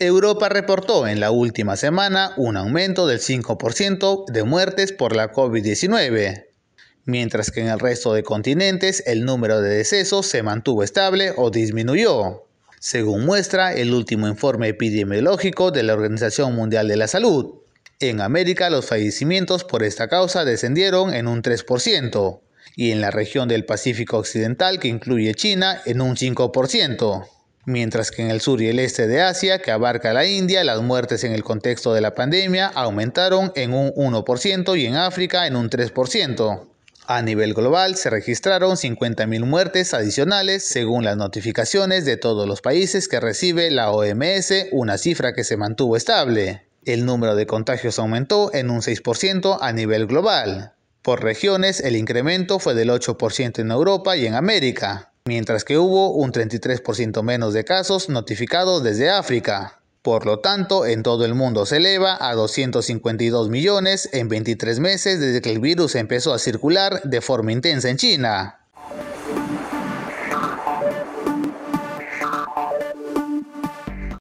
Europa reportó en la última semana un aumento del 5% de muertes por la COVID-19, mientras que en el resto de continentes el número de decesos se mantuvo estable o disminuyó, según muestra el último informe epidemiológico de la Organización Mundial de la Salud. En América los fallecimientos por esta causa descendieron en un 3% y en la región del Pacífico Occidental, que incluye China, en un 5% mientras que en el sur y el este de Asia, que abarca la India, las muertes en el contexto de la pandemia aumentaron en un 1% y en África en un 3%. A nivel global se registraron 50.000 muertes adicionales según las notificaciones de todos los países que recibe la OMS, una cifra que se mantuvo estable. El número de contagios aumentó en un 6% a nivel global. Por regiones, el incremento fue del 8% en Europa y en América mientras que hubo un 33% menos de casos notificados desde África. Por lo tanto, en todo el mundo se eleva a 252 millones en 23 meses desde que el virus empezó a circular de forma intensa en China.